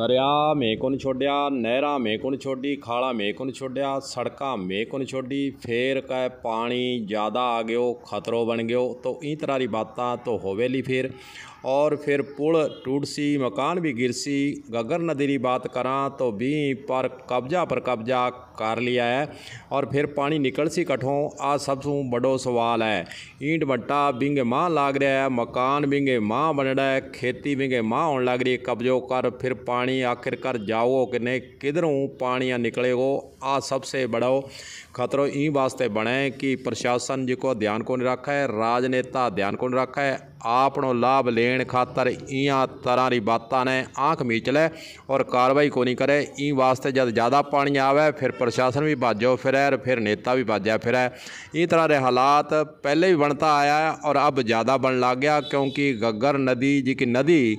ਦਰਿਆ ਮੇ ਕੋ ਨਹੀਂ ਛੋੜਿਆ ਨਹਿਰਾ ਮੇ ਕੋ ਨਹੀਂ ਛੋੜੀ ਖਾਲਾ ਮੇ ਕੋ ਨਹੀਂ ਛੋੜਿਆ ਸੜਕਾਂ ਮੇ ਕੋ ਨਹੀਂ ਛੋੜੀ ਫੇਰ ਕਹੇ ਪਾਣੀ ਜ਼ਿਆਦਾ ਆ ਗਿਓ ਖਤਰੋ ਬਣ ਗਿਓ ਤੋ ਇਹ ਤਰ੍ਹਾਂ ਦੀ ਬਾਤਾਂ ਤੋ ਹੋਵੇਲੀ ਫੇਰ और फिर पुल टूट सी मकान भी गिरसी गगर नदी की बात करा तो बी पर कब्जा पर कब्जा कर लिया है और फिर पानी निकल सी कठों आ सबसे बड़ो सवाल है ईंट बट्टा बिंगे माँ लाग रहा है मकान बिंगे माँ बन रहा है खेती बिंगे माँ होने लग रही है कब्जो कर फिर पानी आखिरकार जाओ कि नहीं किधरों पानी निकलेगो आ सबसे बड़ो ਖਤਰੋ ਇਹ ਵਾਸਤੇ ਬਣਿਆ ਕਿ ਪ੍ਰਸ਼ਾਸਨ ਕੋ ਧਿਆਨ ਕੋ ਨਹੀਂ ਰੱਖਾ ਹੈ ਰਾਜਨੇਤਾ ਧਿਆਨ ਕੋ ਨਹੀਂ ਰੱਖਾ ਹੈ ਆਪਣੋ ਲਾਭ ਲੈਣ ਖਾਤਰ ਇਆਂ ਤਰ੍ਹਾਂ ਦੀ ਬਾਤਾਂ ਨੇ ਆਂਖ ਮੀਚ ਲੈ ਔਰ ਕਾਰਵਾਈ ਕੋ ਨਹੀਂ ਕਰੇ ਇਹ ਵਾਸਤੇ ਜਦ ਜ਼ਿਆਦਾ ਪਾਣੀ ਆਵੇ ਫਿਰ ਪ੍ਰਸ਼ਾਸਨ ਵੀ ਬਾਜੋ ਫਿਰ ਐ ਫਿਰ ਨੇਤਾ ਵੀ ਬਾਜਿਆ ਫਿਰ ਐ ਇਹ ਤਰ੍ਹਾਂ ਦੇ ਹਾਲਾਤ ਪਹਿਲੇ ਵੀ ਬਣਤਾ ਆਇਆ ਔਰ ਅਬ ਜ਼ਿਆਦਾ ਬਣ ਲੱਗ ਗਿਆ ਕਿਉਂਕਿ ਗੱਗਰ ਨਦੀ ਜੀ ਕੀ ਨਦੀ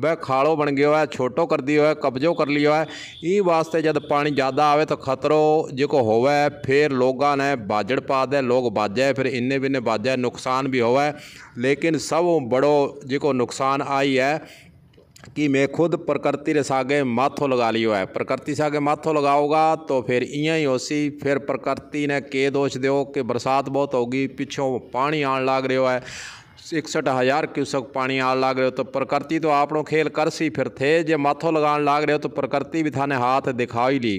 वह खालो बन गया है छोटो कर दी है कब्जो कर लियो है ये वास्ते जब पानी ज़्यादा आवे तो खतरो जो होवे फिर लोगों ने बाजड़ पा दे लोग बाजे फिर इन्ने बिन्ने बाजे नुकसान भी होवे लेकिन सब बड़ो जो नुकसान आई है कि मैं खुद प्रकृति ने सागे माथो लगा लियो है प्रकृति सागे माथो लगाओगा तो फिर इं ही होसी फिर प्रकृति ने के दोष दो कि बरसात बहुत होगी पिछों पानी आने लग रो है हज़ार पानी હજાર लग रहे हो तो प्रकृति तो आप खेल कर सी फिर थे जो माथों लगा लग रहे हो तो प्रकृति भी थाने हाथ दिखाई ली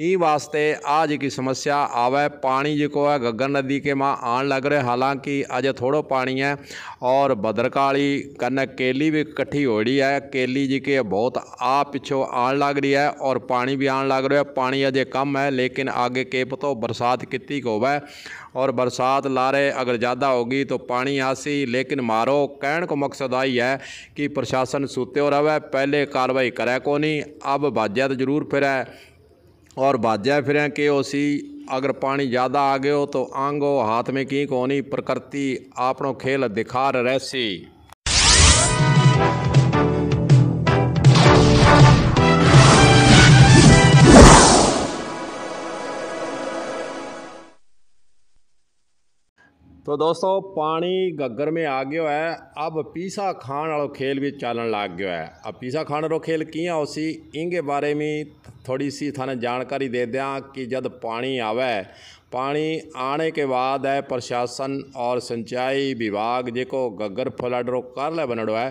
ई वास्ते आज की समस्या आवे पानी जो है गगन नदी के माँ आन लग रहे हालांकि आज थोड़ो पानी है और भद्रकाली कन्ने केली भी इकट्ठी हो रही है केली जी के बहुत आ पिछो आन लग रही है और पानी भी आन लग रहा है पानी अजय कम है लेकिन आगे के तो बरसात कितनी को वह और बरसात लारे अगर ज़्यादा होगी तो पानी आसी लेकिन मारो कहने को मकसद आई है कि प्रशासन सुते और रवे पहले कार्रवाई करे को नहीं अब बाजया तो जरूर फिर है और बाजया फिरें कि उसी अगर पानी ज़्यादा आ गयो तो आंगो हाथ में की कोनी प्रकृति आपनों खेल दिखा रहसी तो दोस्तों पानी गग्गर में आ गया है अब पीसा खान वालों खेल भी चलन लग गया है अब पीसा खाण वालों खेल किया उसी इनके बारे में थोड़ी सी थाने जानकारी दे दें कि जब पानी आवे पानी आने के बाद है प्रशासन और सिंचाई विभाग जो गग्गर फ्लड रो कर ले बनड़ो है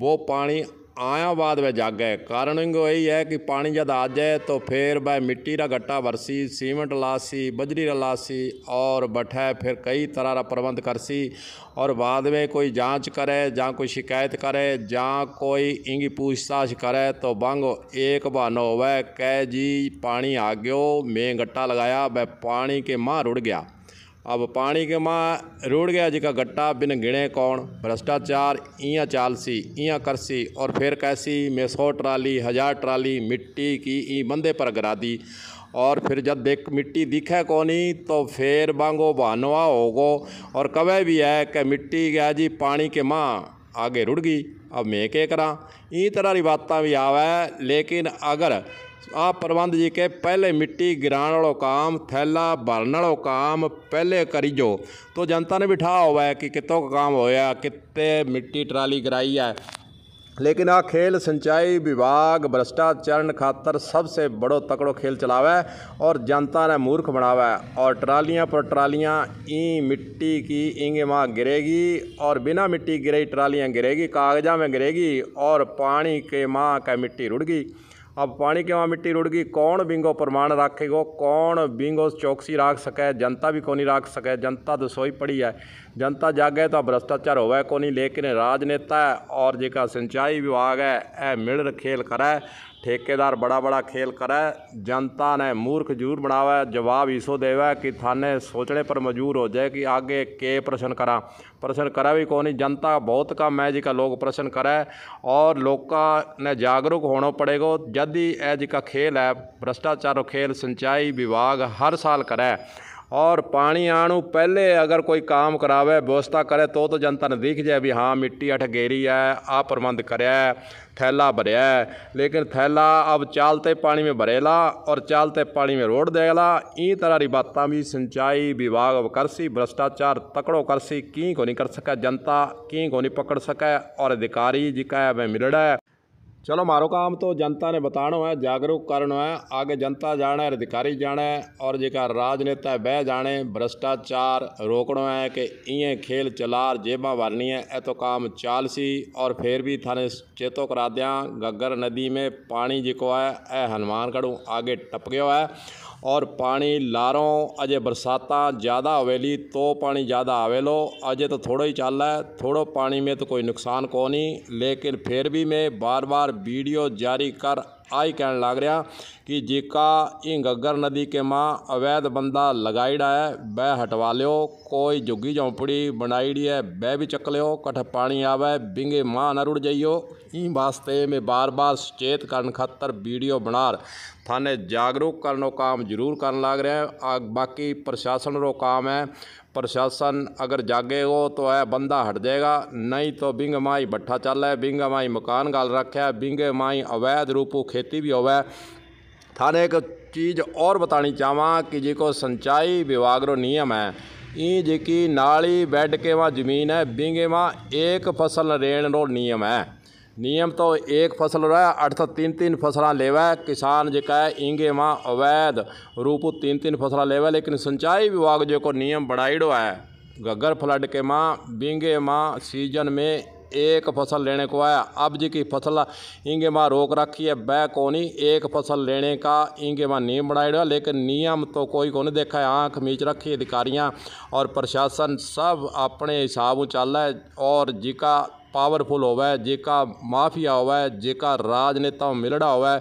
वो पानी आया बाद वह गए कारण यही है कि पानी जब आ जाए तो फिर वह मिट्टी रा गट्टा वरसी सीमेंट लासी बजरी रा लासी और बैठे फिर कई तरह का प्रबंध करसी और बाद में कोई जांच करे जा कोई शिकायत करे जा कोई इंगी पूछताछ करे तो बंग एक बहानो वह कह जी पानी आ गयो मैं गट्टा लगाया वह पानी के माँ रुड़ गया अब पानी के मां रुड़ गया जी का गट्टा बिन गिणे कौन भ्रष्टाचार इं चालसी इं करसी और फिर कैसी में सौ ट्राली हजार ट्राली मिट्टी की ई बंदे पर गिरा दी और फिर जब देख मिट्टी दिखे कोनी तो फिर बांगो बहनवा होगो और कवे भी है कि मिट्टी गया जी पानी के माँ आगे रुड़ गई अब मैं के करा इं तरह की बात भी आवे लेकिन अगर आप प्रबंध जी के पहले मिट्टी गिराने वालों काम थैला वालों काम पहले करी जो तो जनता ने बिठा हुआ है कि कितों का काम होया कितने मिट्टी ट्राली कराई है लेकिन आ खेल सिंचाई विभाग भ्रष्टाचार खातर सबसे बड़ो तकड़ो खेल चलावे और जनता ने मूर्ख बनावे और ट्रालियाँ पर ट्रालियाँ ई मिट्टी की इंगे माँ गिरेगी और बिना मिट्टी गिरे ट्रालियाँ गिरेगी कागजा में गिरेगी और पानी के माँ का मिट्टी रुड़गी अब पानी के वहाँ मिट्टी रुड़ गई कौन बिंगो प्रमाण राखेगो कौन बिंगो चौकसी राख सके जनता भी कोनी राख सके जनता तो सोई पड़ी है जनता जागे तो भ्रष्टाचार होवे को नहीं लेकिन राजनेता और जेका सिंचाई विभाग है यह मिड़ खेल करे ठेकेदार बड़ा बड़ा खेल करे जनता ने मूर्ख जरूर बनावे जवाब ईसो देवे कि थाने सोचने पर मजबूर हो जाए कि आगे के प्रश्न करा प्रश्न करे भी कौन नहीं जनता बहुत कम है जिका लोग प्रश्न करे और लोग ने जागरूक होना पड़ेगा यदि ए जिका खेल है भ्रष्टाचार खेल सिंचाई विभाग हर साल करे ਔਰ ਪਾਣੀ ਆਣੂ ਪਹਿਲੇ ਅਗਰ ਕੋਈ ਕੰਮ ਕਰਾਵੇ ਬੋਸਤਾ ਕਰੇ ਤੋ ਤੋ ਜਨਤਾ ਨੇ ਦੇਖ ਜਾਏ ਵੀ ਹਾਂ ਮਿੱਟੀ ਅਠ ਗੇਰੀ ਐ ਆ ਪ੍ਰਬੰਧ ਕਰਿਆ ਥੈਲਾ ਭਰਿਆ ਲੇਕਿਨ ਥੈਲਾ ਅਬ ਚਾਲਤੇ ਪਾਣੀ ਮੇ ਭਰੇਲਾ ਔਰ ਚਾਲਤੇ ਪਾਣੀ ਮੇ ਰੋੜ ਦੇਗਲਾ ਈ ਤਰ੍ਹਾਂ ਦੀ ਬਾਤਾਂ ਵੀ ਸਿੰਚਾਈ ਵਿਭਾਗ ਅਬ ਕਰਸੀ ਭ੍ਰਸ਼ਟਾਚਾਰ ਤਕੜੋ ਕਰਸੀ ਕੀ ਕੋ ਨਹੀਂ ਕਰ ਸਕਾ ਜਨਤਾ ਕੀ ਕੋ ਨਹੀਂ ਪਕੜ ਸਕਾ ਔਰ ਅਧਿਕਾਰੀ ਜਿਕਾ ਮੈਂ ਮਿਲੜਾ चलो मारो काम तो जनता ने बताना है जागरूक करना है आगे जनता जाने अधिकारी जाने और जेका राजनेता वह जाने भ्रष्टाचार रोकना है कि इं खेल चलार जेबा भरनी है ए तो काम चाल सी और फिर भी थाने चेतो करा दिया गग्गर नदी में पानी जो है ए हनुमानगढ़ आगे टप गयो है और पानी लारों अजय बरसात ज़्यादा होवेली तो पानी ज़्यादा आवेलो अजय तो थोड़ा ही चल रहा है थोड़ो पानी में तो कोई नुकसान को नहीं लेकिन फिर भी मैं बार बार वीडियो जारी कर आई कहने लग रहा कि जेका ई गग्गर नदी के माँ अवैध बंदा लगाईड़ा है वह हटवा लियो कोई झुग्गी झोंपड़ी बनाईड़ी है वह भी चक लियो कठ पानी आवे बिंगे माँ न रुड़ जाइयो ई वास्ते में बार बार सचेत करने खातर वीडियो बनार थाने जागरूक करने काम जरूर करने लग रहे हैं बाकी प्रशासन रो काम है प्रशासन अगर जागेगो तो यह बंदा हट जाएगा नहीं तो बिंग माई भट्ठा चल है बिंग माई मकान गाल रखे बिंग माई अवैध रूपो खेती भी होवे थाने एक चीज़ और बतानी चाहवा कि जी को सिंचाई विभाग रो नियम है ई जी की नाली बैठ के वहाँ जमीन है बिंगे वहाँ एक फसल रेण रो नियम है नियम तो एक फसल रह अर्थ तीन तीन फसल लेवे किसान जो है इंगे माँ अवैध रूप तीन तीन फसल लेवे लेकिन सिंचाई विभाग जो को नियम बढ़ाईडो है गगर फ्लड के माँ बिंगे माँ सीजन में एक फसल लेने को आया अब जी की फसल इंगे माँ रोक रखी है वह कोनी एक फसल लेने का इंगे माँ नियम है लेकिन नियम तो कोई को नहीं देखा है आँख मीच रखी अधिकारियाँ और प्रशासन सब अपने हिसाब चल रहा है और जी का पावरफुल होवे जेका माफिया होवे जेका राजनेता मिलड़ा होवे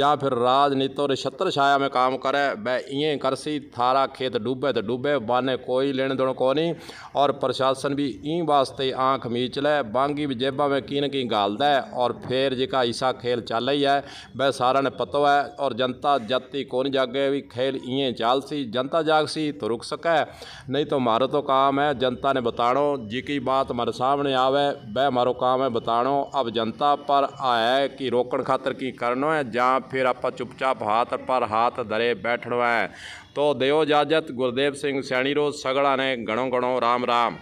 या फिर राजनेता रे छत्र छाया में काम करे वह इं सी थारा खेत डूबे तो डूबे बाने कोई लेने देने को नहीं और प्रशासन भी इं वास्ते आंख मीच लै बांगी भी जेबा में की की गाल दे और फिर जेका ईसा खेल चल रही है वह सारा ने पतो है और जनता जाती कौन जागे भी खेल इं चाल सी जनता जाग सी तो रुक सके नहीं तो मारो तो काम है जनता ने बताणो जी की बात हमारे सामने आवे वह ਮਾਰੋ ਕਾਮ ਹੈ ਬਤਾਣੋ ਅਬ ਜਨਤਾ ਪਰ ਆਇਆ ਕਿ ਰੋਕਣ ਖਾਤਰ ਕੀ ਕਰਨੋ ਹੈ ਜਾਂ ਫਿਰ ਆਪਾਂ ਚੁੱਪਚਾਪ ਹੱਥ ਪਰ ਹੱਥ ਧਰੇ ਬੈਠਣਾ ਹੈ ਤੋ ਦਿਓ ਇਜਾਜ਼ਤ ਗੁਰਦੇਵ ਸਿੰਘ ਸੈਣੀ ਰੋਜ਼ ਸਗੜਾ ਨੇ ਗਣੋ ਗਣੋ ਰਾਮ ਰਾਮ